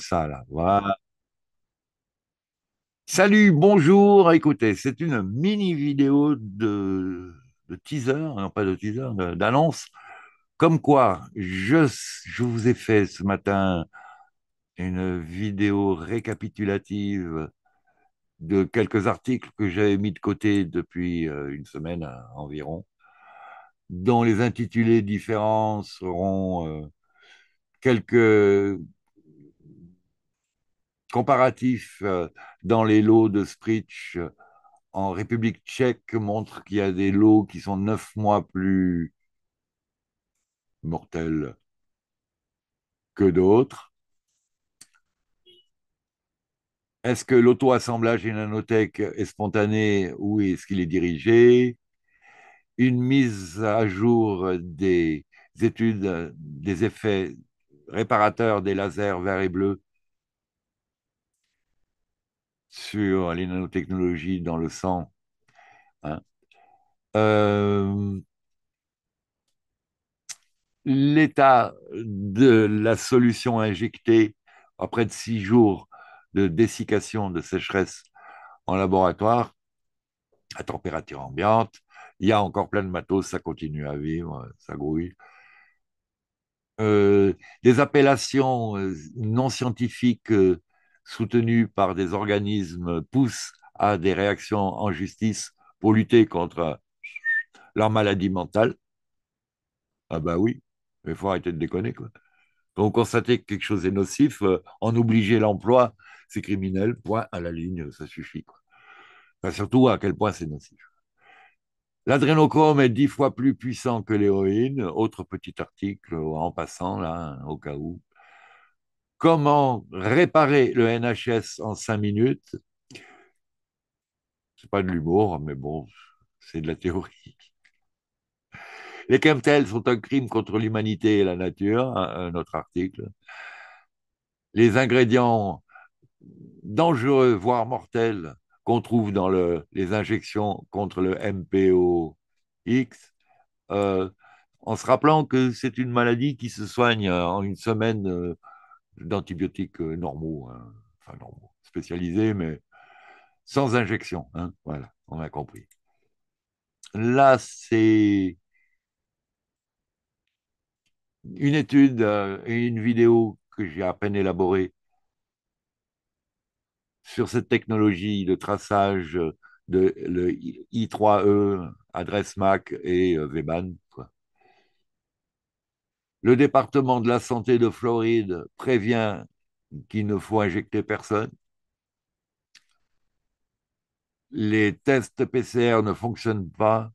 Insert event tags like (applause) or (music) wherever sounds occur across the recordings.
ça, Salut, bonjour. Écoutez, c'est une mini vidéo de, de teaser, non pas de teaser, d'annonce. Comme quoi, je, je vous ai fait ce matin une vidéo récapitulative de quelques articles que j'avais mis de côté depuis euh, une semaine euh, environ, dont les intitulés différents seront euh, quelques comparatif euh, dans les lots de Spritch euh, en République tchèque montre qu'il y a des lots qui sont neuf mois plus mortels que d'autres. Est-ce que l'auto-assemblage et nanotech est spontané ou est-ce qu'il est dirigé Une mise à jour des études des effets réparateurs des lasers verts et bleus sur les nanotechnologies dans le sang. Hein. Euh, l'état de la solution injectée après de six jours de dessiccation de sécheresse en laboratoire à température ambiante. Il y a encore plein de matos, ça continue à vivre, ça grouille. Euh, des appellations euh, non scientifiques soutenus par des organismes poussent à des réactions en justice pour lutter contre leur maladie mentale, ah ben oui, il faut arrêter de déconner. Quoi. Quand on que quelque chose est nocif, euh, en obliger l'emploi, c'est criminel, point à la ligne, ça suffit. surtout à quel point c'est nocif. L'adrénochrome est dix fois plus puissant que l'héroïne. Autre petit article en passant, là, au cas où comment réparer le NHS en cinq minutes. C'est pas de l'humour, mais bon, c'est de la théorie. Les chemtels sont un crime contre l'humanité et la nature, Un autre article. Les ingrédients dangereux, voire mortels, qu'on trouve dans les injections contre le MPOX, euh, en se rappelant que c'est une maladie qui se soigne en une semaine. Euh, d'antibiotiques euh, normaux, hein. enfin normaux, spécialisés, mais sans injection. Hein. voilà, on a compris. Là, c'est une étude euh, et une vidéo que j'ai à peine élaborée sur cette technologie de traçage euh, de li 3 e adresse MAC et VBAN. Quoi. Le département de la santé de Floride prévient qu'il ne faut injecter personne. Les tests PCR ne fonctionnent pas.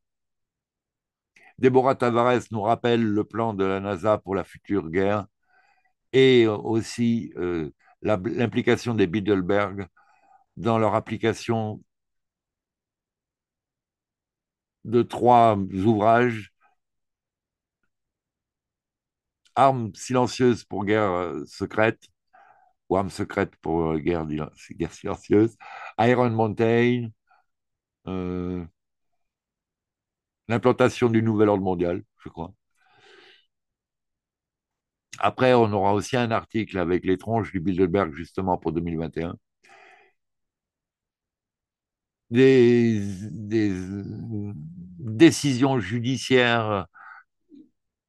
Déborah Tavares nous rappelle le plan de la NASA pour la future guerre et aussi euh, l'implication des Bidelberg dans leur application de trois ouvrages Armes silencieuses pour guerre euh, secrète, ou armes secrètes pour euh, guerre, (laughs) guerre silencieuse, Iron Mountain, euh, l'implantation du nouvel ordre mondial, je crois. Après, on aura aussi un article avec les tronches du Bilderberg, justement, pour 2021. des décisions judiciaires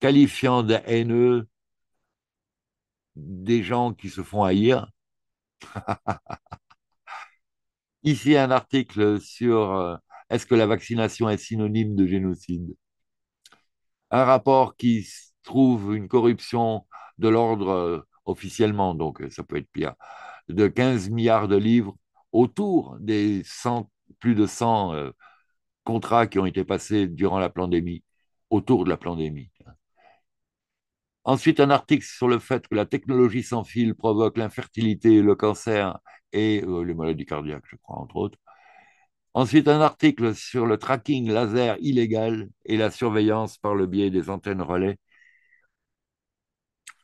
qualifiant de haineux des gens qui se font haïr. (laughs) Ici, un article sur euh, est-ce que la vaccination est synonyme de génocide Un rapport qui trouve une corruption de l'ordre euh, officiellement, donc euh, ça peut être pire, de 15 milliards de livres autour des 100, plus de 100 contrats qui ont été passés durant la pandémie, autour de la pandémie. Ensuite, un article sur le fait que la technologie sans fil provoque l'infertilité, le cancer et euh, les maladies cardiaques, je crois, entre autres. Ensuite, un article sur le tracking laser illégal et la surveillance par le biais des antennes relais.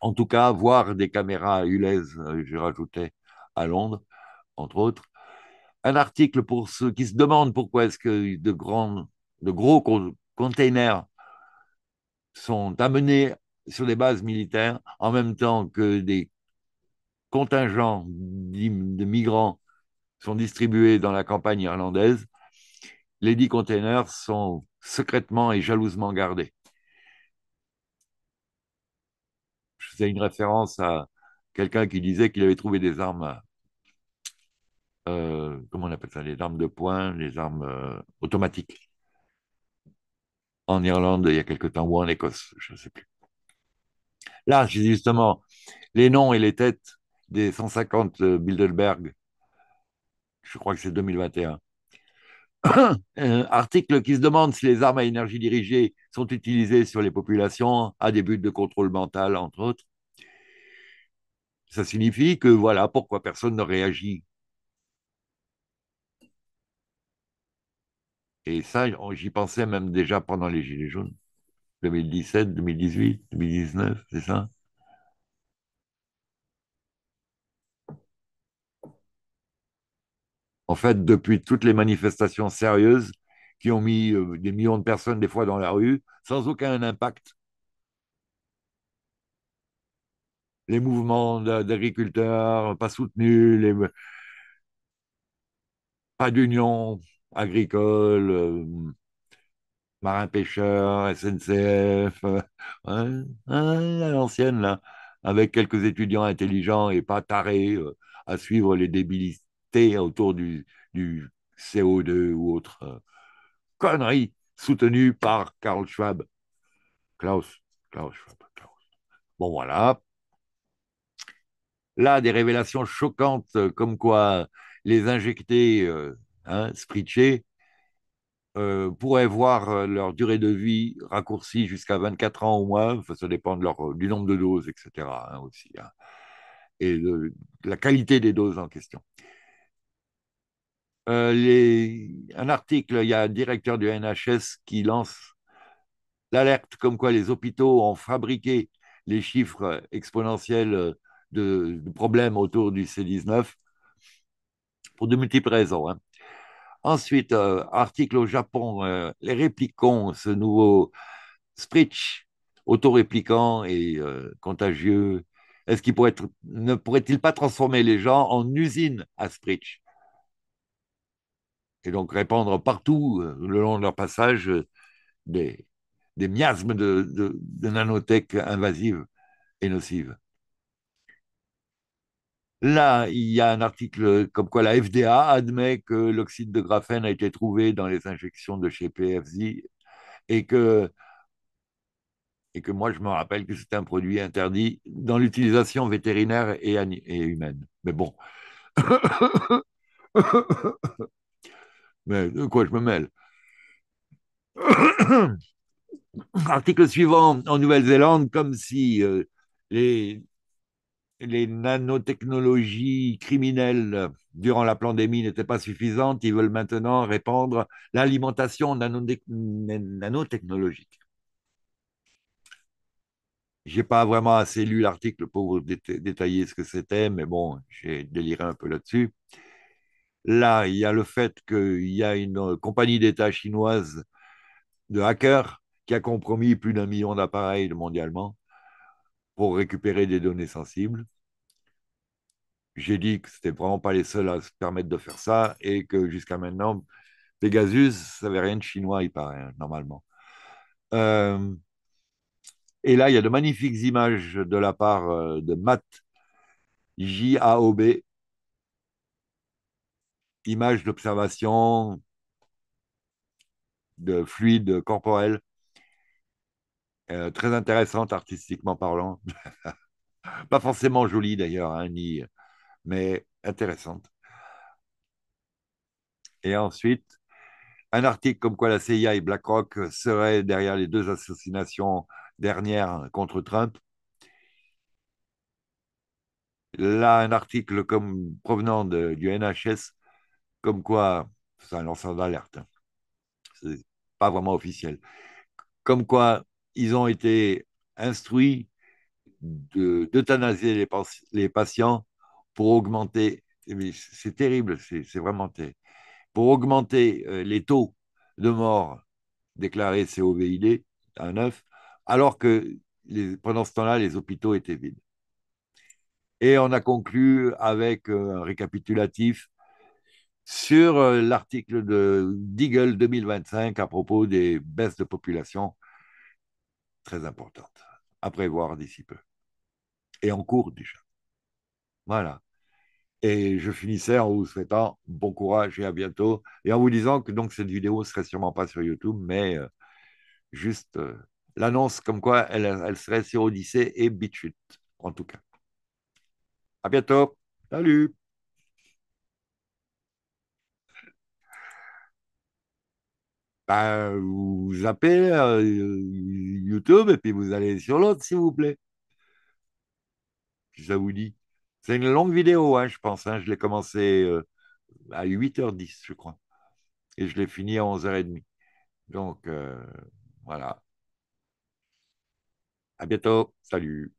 En tout cas, voir des caméras ULEZ, euh, j'ai rajouté, à Londres, entre autres. Un article pour ceux qui se demandent pourquoi est-ce que de, de gros containers sont amenés sur des bases militaires en même temps que des contingents de migrants sont distribués dans la campagne irlandaise, les dix containers sont secrètement et jalousement gardés. Je faisais une référence à quelqu'un qui disait qu'il avait trouvé des armes, euh, comment on appelle ça, des armes de poing, des armes euh, automatiques en Irlande il y a quelque temps ou en Écosse, je ne sais plus. Là, j'ai justement les noms et les têtes des 150 euh, Bilderberg. Je crois que c'est 2021. Un (coughs) euh, article qui se demande si les armes à énergie dirigée sont utilisées sur les populations à des buts de contrôle mental, entre autres. Ça signifie que voilà pourquoi personne ne réagit. Et ça, j'y pensais même déjà pendant les Gilets jaunes. 2017, 2018, 2019, c'est ça En fait, depuis toutes les manifestations sérieuses qui ont mis euh, des millions de personnes des fois dans la rue, sans aucun impact. Les mouvements d'agriculteurs pas soutenus, pas d'union agricole, euh, Marin Pêcheur, SNCF, euh, hein, hein, l'ancienne, là, avec quelques étudiants intelligents et pas tarés euh, à suivre les débilités autour du, CO2 ou autre euh, conneries connerie soutenue par Karl Schwab. Klaus, Klaus Schwab, Klaus. Bon, voilà. Là, des révélations choquantes comme quoi les injectés hein, euh, pourraient voir euh, leur durée de vie raccourcie jusqu'à 24 ans au moins, ça dépend euh, du nombre de doses, etc. Hein, aussi, hein, et la qualité des doses en question. un article, il y a un directeur du NHS qui lance l'alerte comme quoi les hôpitaux ont fabriqué les chiffres exponentiels de, problèmes autour du C19 pour de multiples raisons. Hein. Ensuite, euh, article au Japon, euh, les répliquons, ce nouveau Spritch, autoréplicant et euh, contagieux. Est-ce qu'il pourrait ne pourrait-il pas transformer les gens en usines à Spritch Et donc répandre partout, le long de leur passage, des, miasmes de, de nanotech invasives et nocives. Là, il y a un article comme quoi la FDA admet que l'oxyde de graphène a été trouvé dans les injections de chez PFZ et que, et que moi, je me rappelle que c'est un produit interdit dans l'utilisation vétérinaire et, humaine. Mais bon. (coughs) Mais de quoi je me mêle (coughs) Article suivant en Nouvelle-Zélande, comme si euh, les les nanotechnologies criminelles durant la pandémie n'étaient pas suffisantes, ils veulent maintenant répandre l'alimentation nanotechnologique. Je n'ai pas vraiment assez lu l'article pour détailler ce que c'était, mais bon, j'ai déliré un peu là-dessus. Là, il y a le fait qu'il y a une euh, compagnie d'État chinoise de hackers qui a compromis plus d'un million d'appareils mondialement pour récupérer des données sensibles. J'ai dit que c'était vraiment pas les seuls à se permettre de faire ça et que jusqu'à maintenant, Pegasus, ça n'avait rien de chinois, il paraît, hein, normalement. Euh, et là, il y a de magnifiques images de la part euh, de Matt J-A-O-B. Images d'observation de fluides corporels euh, très intéressante artistiquement parlant. (laughs) Pas forcément jolie d'ailleurs, hein, ni, mais intéressante. Et ensuite, un article comme quoi la CIA et BlackRock seraient derrière les deux assassinations dernières contre Trump. Là, un article comme, provenant du NHS, comme quoi, c'est un lanceur d'alerte, c'est pas vraiment officiel, comme quoi ils ont été instruits d'euthanasier les, patients pour augmenter, eh c'est terrible, c'est vraiment terrible, pour augmenter euh, les taux de mort déclarés COVID à 9, alors que pendant ce temps-là, les hôpitaux étaient vides. Et on a conclu avec euh, un récapitulatif sur euh, l'article de Deagle 2025 à propos des baisses de population très importante à prévoir d'ici peu. Et en cours déjà. Voilà. Et je finissais en vous souhaitant bon courage et à bientôt. Et en vous disant que donc cette vidéo ne serait sûrement pas sur YouTube, mais euh, juste euh, l'annonce comme quoi elle, elle serait sur Odyssée et BitChute, en tout cas. À bientôt. Salut Bah, vous appelez euh, YouTube et puis vous allez sur l'autre, s'il vous plaît. Ça vous dit. C'est une longue vidéo, hein, je pense. Hein. Je l'ai commencé euh, à 8h10, je crois. Et je l'ai fini à 11h30. Donc, euh, voilà. À bientôt. Salut.